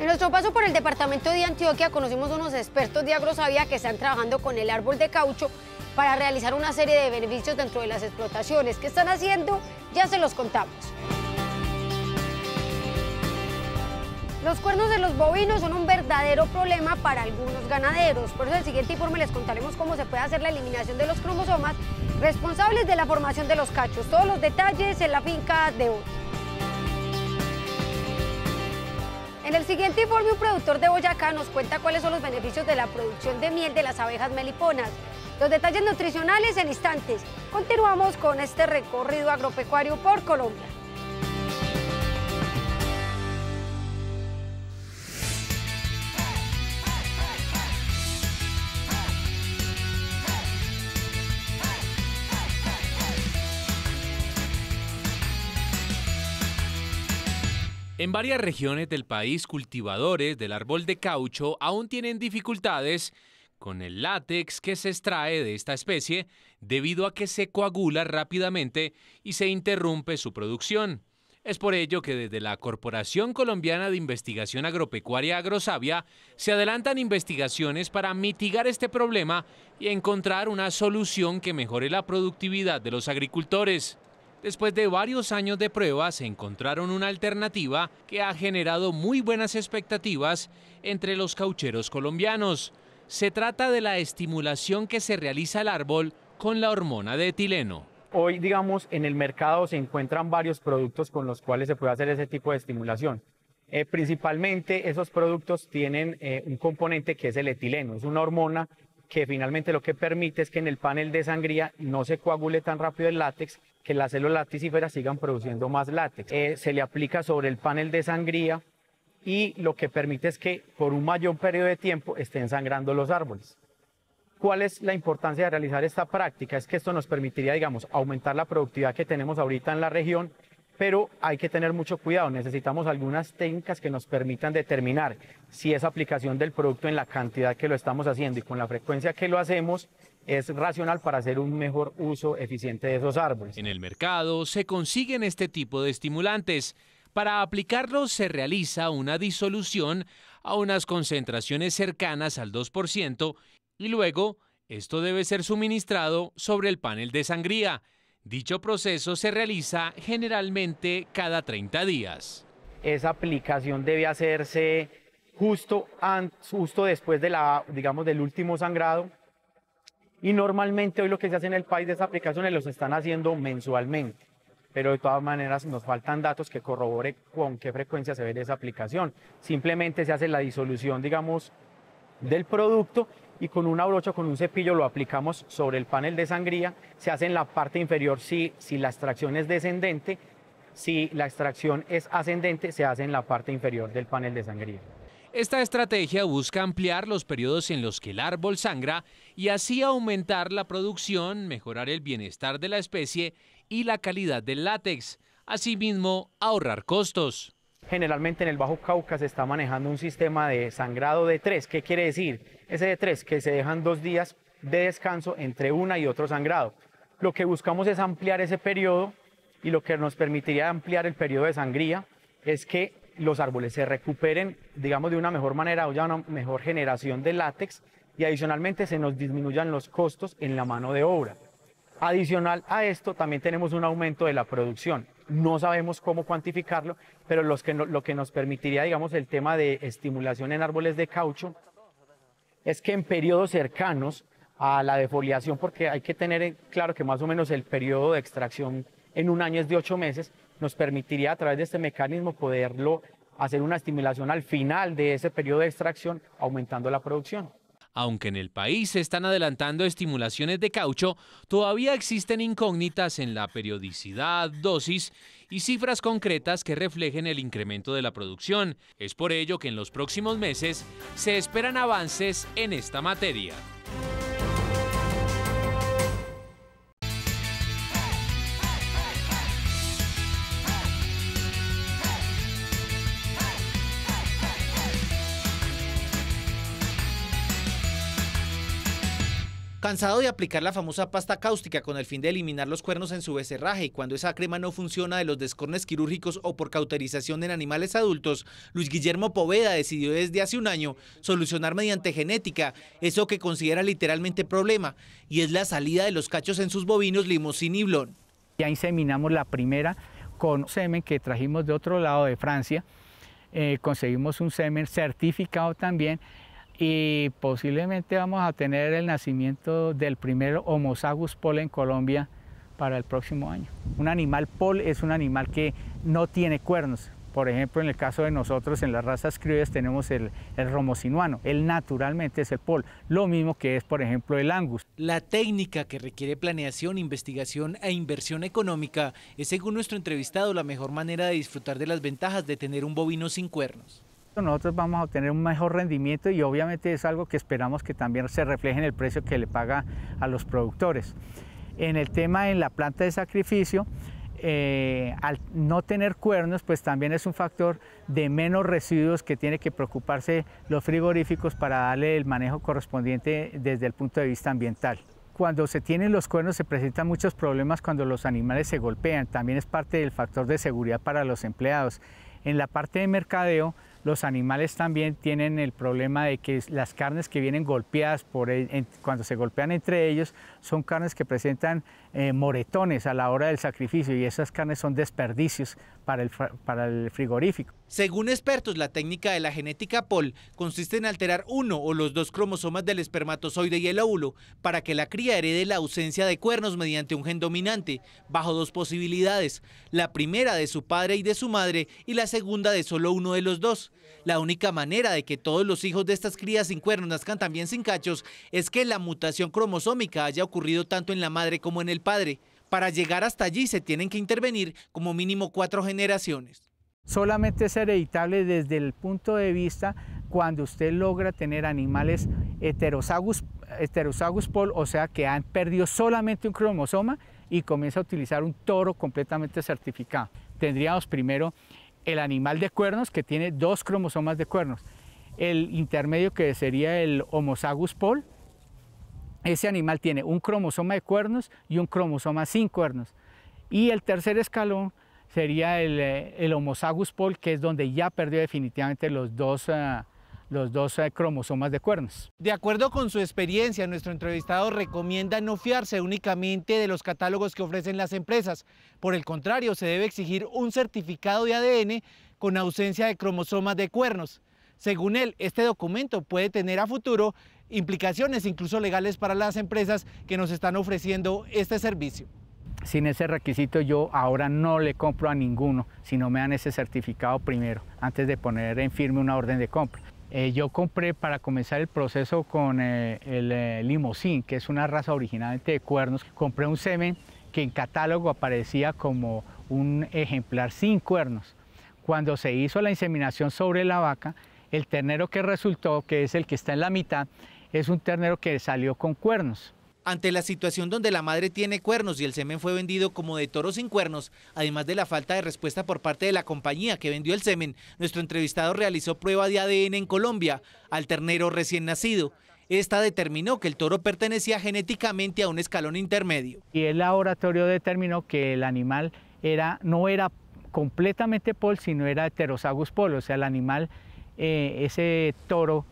En nuestro paso por el departamento de Antioquia conocimos unos expertos de agrosavia que están trabajando con el árbol de caucho para realizar una serie de beneficios dentro de las explotaciones que están haciendo, ya se los contamos. Los cuernos de los bovinos son un verdadero problema para algunos ganaderos. Por eso en el siguiente informe les contaremos cómo se puede hacer la eliminación de los cromosomas responsables de la formación de los cachos. Todos los detalles en la finca de hoy. En el siguiente informe, un productor de Boyacá nos cuenta cuáles son los beneficios de la producción de miel de las abejas meliponas. Los detalles nutricionales en instantes. Continuamos con este recorrido agropecuario por Colombia. En varias regiones del país, cultivadores del árbol de caucho aún tienen dificultades con el látex que se extrae de esta especie debido a que se coagula rápidamente y se interrumpe su producción. Es por ello que desde la Corporación Colombiana de Investigación Agropecuaria Agrosavia se adelantan investigaciones para mitigar este problema y encontrar una solución que mejore la productividad de los agricultores. Después de varios años de pruebas, se encontraron una alternativa que ha generado muy buenas expectativas entre los caucheros colombianos. Se trata de la estimulación que se realiza al árbol con la hormona de etileno. Hoy, digamos, en el mercado se encuentran varios productos con los cuales se puede hacer ese tipo de estimulación. Eh, principalmente esos productos tienen eh, un componente que es el etileno, es una hormona que finalmente lo que permite es que en el panel de sangría no se coagule tan rápido el látex, que las células laticíferas sigan produciendo más látex. Eh, se le aplica sobre el panel de sangría y lo que permite es que por un mayor periodo de tiempo estén sangrando los árboles. ¿Cuál es la importancia de realizar esta práctica? Es que esto nos permitiría, digamos, aumentar la productividad que tenemos ahorita en la región, pero hay que tener mucho cuidado. Necesitamos algunas técnicas que nos permitan determinar si esa aplicación del producto en la cantidad que lo estamos haciendo y con la frecuencia que lo hacemos es racional para hacer un mejor uso eficiente de esos árboles. En el mercado se consiguen este tipo de estimulantes para aplicarlo se realiza una disolución a unas concentraciones cercanas al 2% y luego esto debe ser suministrado sobre el panel de sangría. Dicho proceso se realiza generalmente cada 30 días. Esa aplicación debe hacerse justo, después de la, digamos, del último sangrado. Y normalmente hoy lo que se hace en el país de esas aplicaciones los están haciendo mensualmente pero de todas maneras nos faltan datos que corrobore con qué frecuencia se ve esa aplicación. Simplemente se hace la disolución, digamos, del producto y con una brocha, con un cepillo lo aplicamos sobre el panel de sangría, se hace en la parte inferior si, si la extracción es descendente, si la extracción es ascendente, se hace en la parte inferior del panel de sangría. Esta estrategia busca ampliar los periodos en los que el árbol sangra y así aumentar la producción, mejorar el bienestar de la especie y la calidad del látex. Asimismo, ahorrar costos. Generalmente en el Bajo Cauca se está manejando un sistema de sangrado de tres. ¿Qué quiere decir? Ese de tres, que se dejan dos días de descanso entre una y otro sangrado. Lo que buscamos es ampliar ese periodo y lo que nos permitiría ampliar el periodo de sangría es que los árboles se recuperen, digamos, de una mejor manera, ...o ya una mejor generación de látex y adicionalmente se nos disminuyan los costos en la mano de obra. Adicional a esto, también tenemos un aumento de la producción. No sabemos cómo cuantificarlo, pero lo que nos permitiría, digamos, el tema de estimulación en árboles de caucho es que en periodos cercanos a la defoliación, porque hay que tener claro que más o menos el periodo de extracción en un año es de ocho meses, nos permitiría a través de este mecanismo poderlo hacer una estimulación al final de ese periodo de extracción, aumentando la producción. Aunque en el país se están adelantando estimulaciones de caucho, todavía existen incógnitas en la periodicidad, dosis y cifras concretas que reflejen el incremento de la producción. Es por ello que en los próximos meses se esperan avances en esta materia. Cansado de aplicar la famosa pasta cáustica con el fin de eliminar los cuernos en su becerraje y cuando esa crema no funciona de los descornes quirúrgicos o por cauterización en animales adultos, Luis Guillermo Poveda decidió desde hace un año solucionar mediante genética eso que considera literalmente problema y es la salida de los cachos en sus bovinos limosín y blon. Ya inseminamos la primera con semen que trajimos de otro lado de Francia. Eh, conseguimos un semen certificado también y posiblemente vamos a tener el nacimiento del primer Homo sagus pol en Colombia para el próximo año. Un animal pol es un animal que no tiene cuernos. Por ejemplo, en el caso de nosotros, en las razas criollas tenemos el, el romosinuano. Él naturalmente es el pol, lo mismo que es, por ejemplo, el angus. La técnica que requiere planeación, investigación e inversión económica es, según nuestro entrevistado, la mejor manera de disfrutar de las ventajas de tener un bovino sin cuernos nosotros vamos a obtener un mejor rendimiento y obviamente es algo que esperamos que también se refleje en el precio que le paga a los productores. En el tema en la planta de sacrificio, eh, al no tener cuernos, pues también es un factor de menos residuos que tiene que preocuparse los frigoríficos para darle el manejo correspondiente desde el punto de vista ambiental. Cuando se tienen los cuernos se presentan muchos problemas cuando los animales se golpean, también es parte del factor de seguridad para los empleados. En la parte de mercadeo los animales también tienen el problema de que las carnes que vienen golpeadas por, e, cuando se golpean entre ellos son carnes que presentan eh, moretones a la hora del sacrificio y esas carnes son desperdicios para el, para el frigorífico. Según expertos, la técnica de la genética POL consiste en alterar uno o los dos cromosomas del espermatozoide y el óvulo para que la cría herede la ausencia de cuernos mediante un gen dominante, bajo dos posibilidades, la primera de su padre y de su madre y la segunda de solo uno de los dos. La única manera de que todos los hijos de estas crías sin cuernos nazcan también sin cachos es que la mutación cromosómica haya ocurrido tanto en la madre como en el padre. Para llegar hasta allí se tienen que intervenir como mínimo cuatro generaciones. Solamente es hereditable desde el punto de vista cuando usted logra tener animales heterosagus, heterosagus pol, o sea que han perdido solamente un cromosoma y comienza a utilizar un toro completamente certificado. Tendríamos primero el animal de cuernos que tiene dos cromosomas de cuernos, el intermedio que sería el homosagus pol, ese animal tiene un cromosoma de cuernos y un cromosoma sin cuernos. Y el tercer escalón sería el, eh, el Homo sagus pol, que es donde ya perdió definitivamente los dos, eh, eh, cromosomas de cuernos. De acuerdo con su experiencia, nuestro entrevistado recomienda no fiarse únicamente de los catálogos que ofrecen las empresas. Por el contrario, se debe exigir un certificado de ADN con ausencia de cromosomas de cuernos. Según él, este documento puede tener a futuro implicaciones incluso legales para las empresas que nos están ofreciendo este servicio. Sin ese requisito yo ahora no le compro a ninguno si no me dan ese certificado primero, antes de poner en firme una orden de compra. Eh, yo compré para comenzar el proceso con eh, el eh, limosín, que es una raza originalmente de cuernos. Compré un semen que en catálogo aparecía como un ejemplar sin cuernos. Cuando se hizo la inseminación sobre la vaca, el ternero que resultó, que es el que está en la mitad, es un ternero que salió con cuernos. Ante la situación donde la madre tiene cuernos y el semen fue vendido como de toro sin cuernos, además de la falta de respuesta por parte de la compañía que vendió el semen, nuestro entrevistado realizó prueba de ADN en Colombia al ternero recién nacido. Esta determinó que el toro pertenecía genéticamente a un escalón intermedio. Y el laboratorio determinó que el animal era, no era completamente pol, sino era heterosagus pol, o sea, el animal eh, ese toro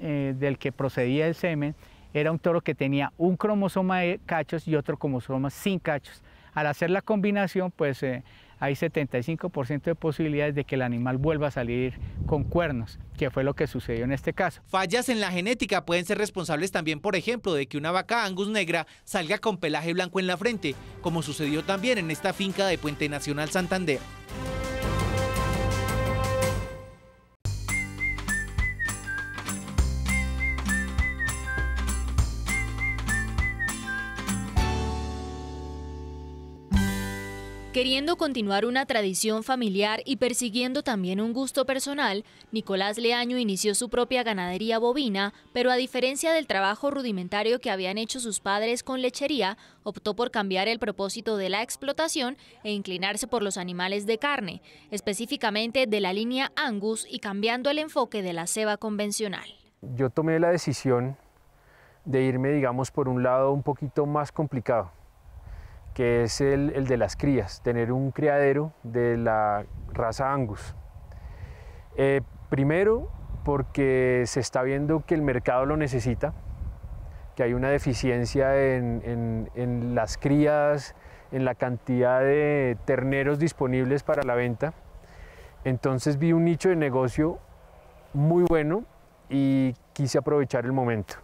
eh, del que procedía el semen era un toro que tenía un cromosoma de cachos y otro cromosoma sin cachos. Al hacer la combinación, pues eh, hay 75% de posibilidades de que el animal vuelva a salir con cuernos, que fue lo que sucedió en este caso. Fallas en la genética pueden ser responsables también, por ejemplo, de que una vaca angus negra salga con pelaje blanco en la frente, como sucedió también en esta finca de Puente Nacional Santander. Queriendo continuar una tradición familiar y persiguiendo también un gusto personal, Nicolás Leaño inició su propia ganadería bovina, pero a diferencia del trabajo rudimentario que habían hecho sus padres con lechería, optó por cambiar el propósito de la explotación e inclinarse por los animales de carne, específicamente de la línea Angus y cambiando el enfoque de la ceba convencional. Yo tomé la decisión de irme, digamos, por un lado un poquito más complicado que es el, de las crías, tener un criadero de la raza Angus. Eh, primero, porque se está viendo que el mercado lo necesita, que hay una deficiencia en, las crías, en la cantidad de terneros disponibles para la venta. Entonces vi un nicho de negocio muy bueno y quise aprovechar el momento.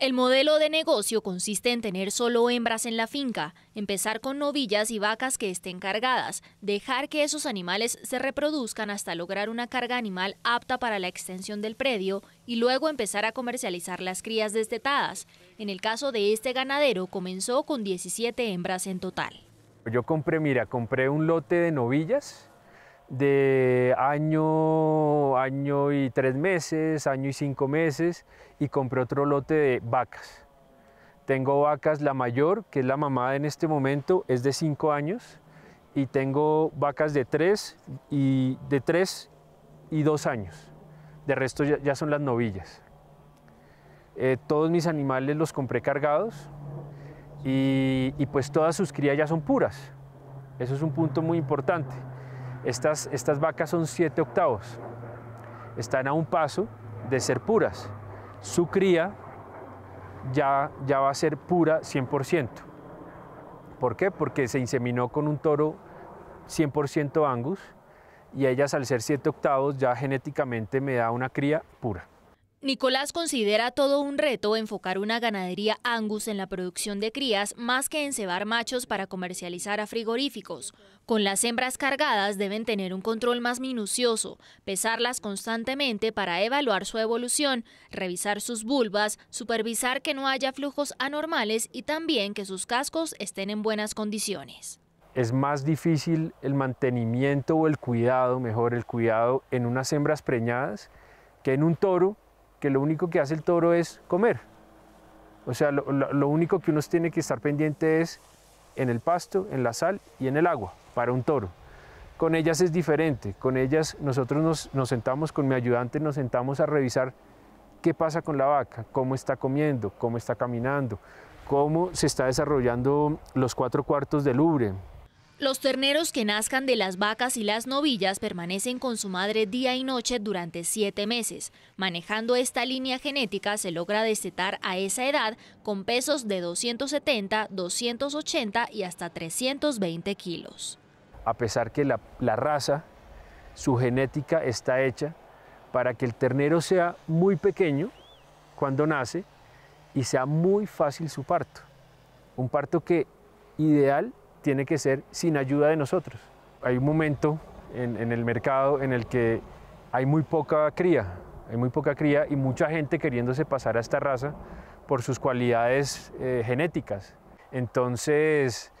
El modelo de negocio consiste en tener solo hembras en la finca, empezar con novillas y vacas que estén cargadas, dejar que esos animales se reproduzcan hasta lograr una carga animal apta para la extensión del predio y luego empezar a comercializar las crías destetadas. En el caso de este ganadero comenzó con 17 hembras en total. Yo compré, mira, compré un lote de novillas de año, año y tres meses, año y cinco meses y compré otro lote de vacas. Tengo vacas, la mayor, que es la mamá en este momento, es de cinco años y tengo vacas de tres y, de tres y dos años. De resto ya, son las novillas. Eh, todos mis animales los compré cargados y pues todas sus crías ya son puras. Eso es un punto muy importante. Estas, vacas son 7 octavos. Están a un paso de ser puras. Su cría ya, ya va a ser pura 100%. ¿Por qué? Porque se inseminó con un toro 100% angus y ellas al ser 7 octavos ya genéticamente me da una cría pura. Nicolás considera todo un reto enfocar una ganadería Angus en la producción de crías más que en cebar machos para comercializar a frigoríficos. Con las hembras cargadas deben tener un control más minucioso, pesarlas constantemente para evaluar su evolución, revisar sus bulbas, supervisar que no haya flujos anormales y también que sus cascos estén en buenas condiciones. Es más difícil el mantenimiento o el cuidado, mejor el cuidado en unas hembras preñadas que en un toro que lo único que hace el toro es comer. O sea, lo, único que uno tiene que estar pendiente es en el pasto, en la sal y en el agua para un toro. Con ellas es diferente, con ellas nosotros nos, nos, sentamos, con mi ayudante nos sentamos a revisar qué pasa con la vaca, cómo está comiendo, cómo está caminando, cómo se está desarrollando los cuatro cuartos del ubre, los terneros que nazcan de las vacas y las novillas permanecen con su madre día y noche durante siete meses. Manejando esta línea genética se logra destetar a esa edad con pesos de 270, 280 y hasta 320 kilos. A pesar que la, la raza, su genética está hecha para que el ternero sea muy pequeño cuando nace y sea muy fácil su parto. Un parto que ideal tiene que ser sin ayuda de nosotros. Hay un momento en, el mercado en el que hay muy poca cría, hay muy poca cría y mucha gente queriéndose pasar a esta raza por sus cualidades eh, genéticas. Entonces,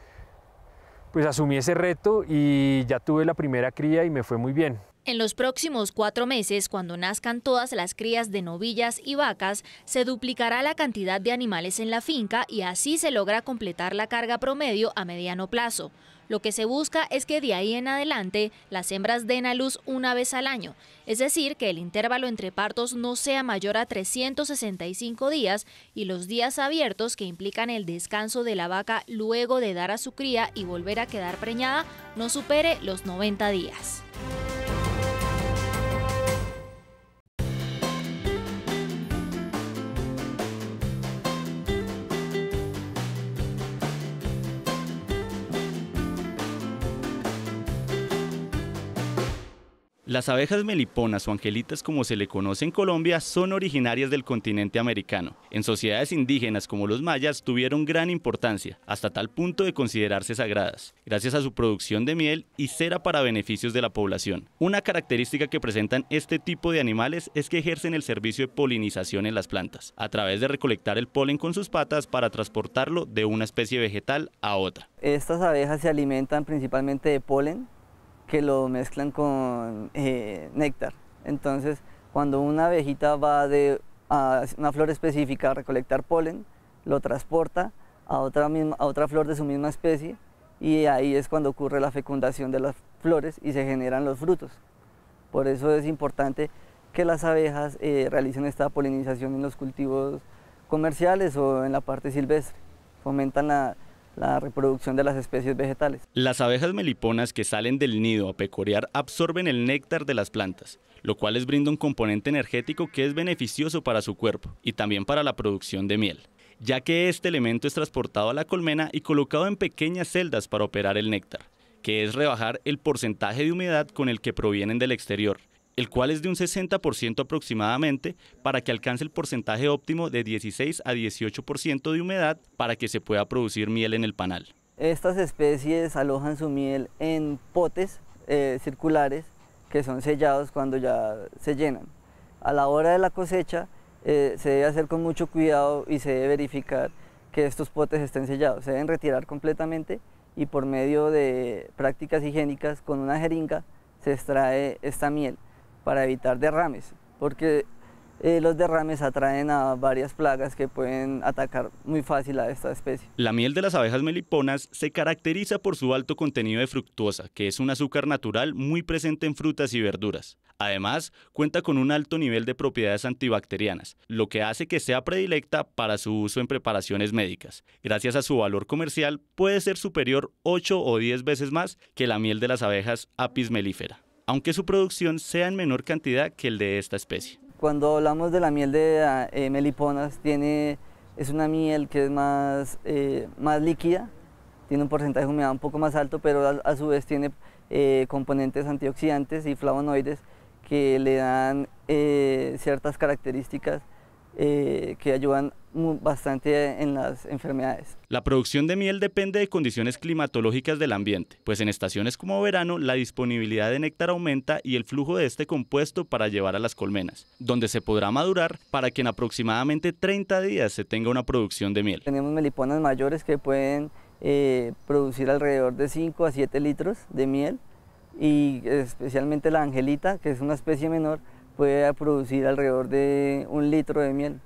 pues asumí ese reto y ya tuve la primera cría y me fue muy bien. En los próximos cuatro meses, cuando nazcan todas las crías de novillas y vacas, se duplicará la cantidad de animales en la finca y así se logra completar la carga promedio a mediano plazo. Lo que se busca es que de ahí en adelante las hembras den a luz una vez al año, es decir, que el intervalo entre partos no sea mayor a 365 días y los días abiertos que implican el descanso de la vaca luego de dar a su cría y volver a quedar preñada no supere los 90 días. Las abejas meliponas o angelitas como se le conoce en Colombia son originarias del continente americano. En sociedades indígenas como los mayas tuvieron gran importancia, hasta tal punto de considerarse sagradas, gracias a su producción de miel y cera para beneficios de la población. Una característica que presentan este tipo de animales es que ejercen el servicio de polinización en las plantas, a través de recolectar el polen con sus patas para transportarlo de una especie vegetal a otra. Estas abejas se alimentan principalmente de polen que lo mezclan con eh, néctar. Entonces, cuando una abejita va de, a una flor específica a recolectar polen, lo transporta a otra, a otra flor de su misma especie y ahí es cuando ocurre la fecundación de las flores y se generan los frutos. Por eso es importante que las abejas eh, realicen esta polinización en los cultivos comerciales o en la parte silvestre. Fomentan la, la reproducción de las especies vegetales. Las abejas meliponas que salen del nido a pecorear absorben el néctar de las plantas, lo cual les brinda un componente energético que es beneficioso para su cuerpo y también para la producción de miel ya que este elemento es transportado a la colmena y colocado en pequeñas celdas para operar el néctar, que es rebajar el porcentaje de humedad con el que provienen del exterior, el cual es de un 60% aproximadamente, para que alcance el porcentaje óptimo de 16 a 18% de humedad para que se pueda producir miel en el panal. Estas especies alojan su miel en potes eh, circulares que son sellados cuando ya se llenan. A la hora de la cosecha eh, se debe hacer con mucho cuidado y se debe verificar que estos potes estén sellados. Se deben retirar completamente y por medio de prácticas higiénicas con una jeringa se extrae esta miel para evitar derrames, porque eh, los derrames atraen a varias plagas que pueden atacar muy fácil a esta especie. La miel de las abejas meliponas se caracteriza por su alto contenido de fructosa, que es un azúcar natural muy presente en frutas y verduras. Además, cuenta con un alto nivel de propiedades antibacterianas, lo que hace que sea predilecta para su uso en preparaciones médicas. Gracias a su valor comercial, puede ser superior 8 o 10 veces más que la miel de las abejas apis melífera aunque su producción sea en menor cantidad que el de esta especie. Cuando hablamos de la miel de eh, meliponas, tiene, es una miel que es más, eh, más líquida, tiene un porcentaje de humedad un poco más alto, pero a, su vez tiene eh, componentes antioxidantes y flavonoides que le dan ciertas características que ayudan bastante en las enfermedades. La producción de miel depende de condiciones climatológicas del ambiente, pues en estaciones como verano la disponibilidad de néctar aumenta y el flujo de este compuesto para llevar a las colmenas, donde se podrá madurar para que en aproximadamente 30 días se tenga una producción de miel. Tenemos meliponas mayores que pueden eh, producir alrededor de 5 a 7 litros de miel y especialmente la angelita, que es una especie menor, puede producir alrededor de un litro de miel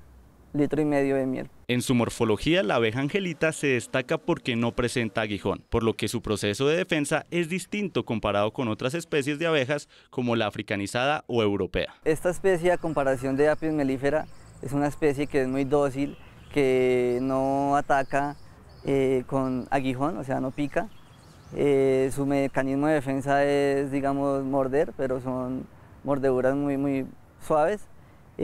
litro y medio de miel. En su morfología, la abeja angelita se destaca porque no presenta aguijón, por lo que su proceso de defensa es distinto comparado con otras especies de abejas como la africanizada o europea. Esta especie, a comparación de Apis mellifera, es una especie que es muy dócil, que no ataca eh, con aguijón, o sea, no pica. Eh, su mecanismo de defensa es, digamos, morder, pero son mordeduras muy, muy suaves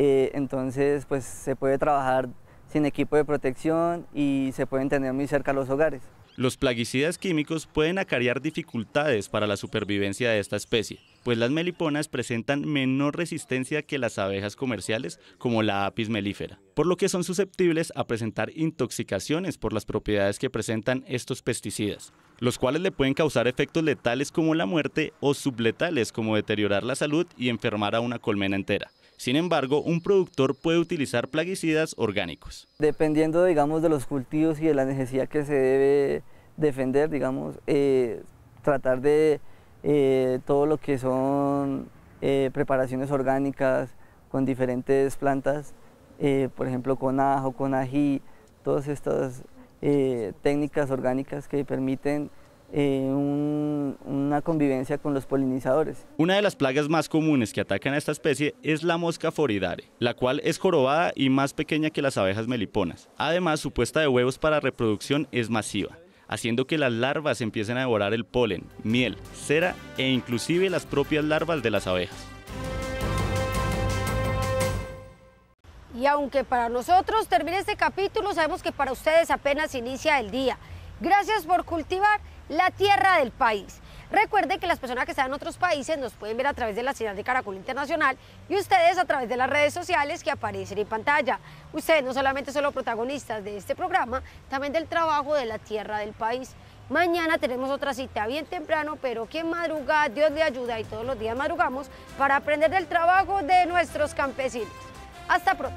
eh, entonces, pues se puede trabajar sin equipo de protección y se pueden tener muy cerca los hogares. Los plaguicidas químicos pueden acarrear dificultades para la supervivencia de esta especie, pues las meliponas presentan menor resistencia que las abejas comerciales como la apis melífera, por lo que son susceptibles a presentar intoxicaciones por las propiedades que presentan estos pesticidas, los cuales le pueden causar efectos letales como la muerte o subletales como deteriorar la salud y enfermar a una colmena entera. Sin embargo, un productor puede utilizar plaguicidas orgánicos. Dependiendo, digamos, de los cultivos y de la necesidad que se debe defender, digamos, eh, tratar de eh, todo lo que son eh, preparaciones orgánicas con diferentes plantas, por ejemplo, con ajo, con ají, todas estas técnicas orgánicas que permiten eh, una convivencia con los polinizadores. Una de las plagas más comunes que atacan a esta especie es la mosca foridare, la cual es jorobada y más pequeña que las abejas meliponas. Además, su puesta de huevos para reproducción es masiva haciendo que las larvas empiecen a devorar el polen, miel, cera e inclusive las propias larvas de las abejas. Y aunque para nosotros termine este capítulo, sabemos que para ustedes apenas inicia el día. Gracias por cultivar la tierra del país. Recuerde que las personas que están en otros países nos pueden ver a través de la ciudad de Caracol Internacional y ustedes a través de las redes sociales que aparecen en pantalla. Ustedes no solamente son los protagonistas de este programa, también del trabajo de la tierra del país. Mañana tenemos otra cita bien temprano, pero quien madruga, Dios le ayuda y todos los días madrugamos para aprender del trabajo de nuestros campesinos. Hasta pronto.